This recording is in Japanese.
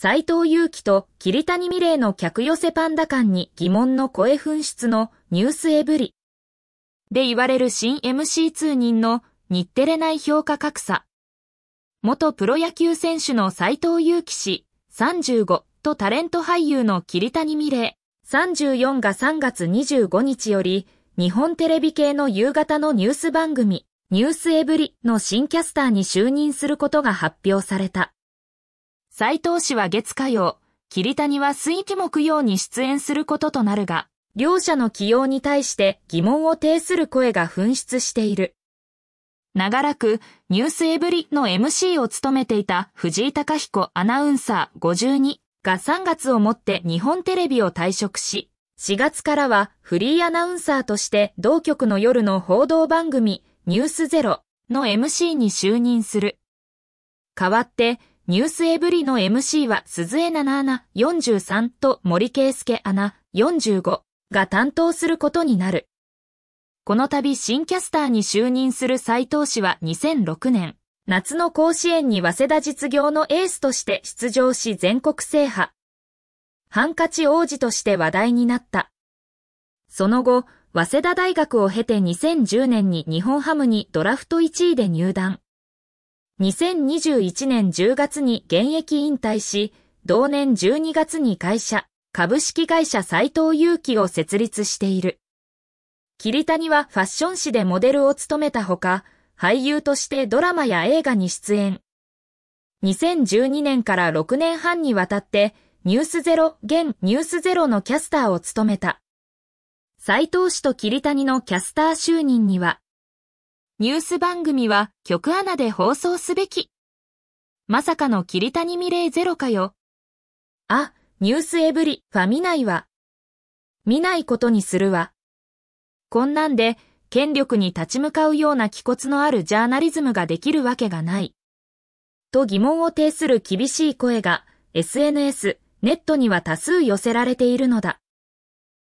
斎藤祐樹と桐谷美玲の客寄せパンダ感に疑問の声紛失のニュースエブリ。で言われる新 m c 通人の日テレ内評価格差。元プロ野球選手の斎藤祐樹氏35とタレント俳優の桐谷美玲34が3月25日より日本テレビ系の夕方のニュース番組ニュースエブリの新キャスターに就任することが発表された。斎藤氏は月火曜、桐谷は水木木曜に出演することとなるが、両者の起用に対して疑問を呈する声が噴出している。長らくニュースエブリの MC を務めていた藤井隆彦アナウンサー52が3月をもって日本テレビを退職し、4月からはフリーアナウンサーとして同局の夜の報道番組ニュースゼロの MC に就任する。代わってニュースエブリの MC は鈴江奈々アナ43と森圭介アナ45が担当することになる。この度新キャスターに就任する斎藤氏は2006年、夏の甲子園に早稲田実業のエースとして出場し全国制覇。ハンカチ王子として話題になった。その後、早稲田大学を経て2010年に日本ハムにドラフト1位で入団。2021年10月に現役引退し、同年12月に会社、株式会社斎藤祐樹を設立している。桐谷はファッション誌でモデルを務めたほか、俳優としてドラマや映画に出演。2012年から6年半にわたって、ニュースゼロ、現ニュースゼロのキャスターを務めた。斎藤氏と桐谷のキャスター就任には、ニュース番組は局アナで放送すべき。まさかの桐谷レ玲ゼロかよ。あ、ニュースエブリは見ないわ。見ないことにするわ。こんなんで権力に立ち向かうような気骨のあるジャーナリズムができるわけがない。と疑問を呈する厳しい声が SNS、ネットには多数寄せられているのだ。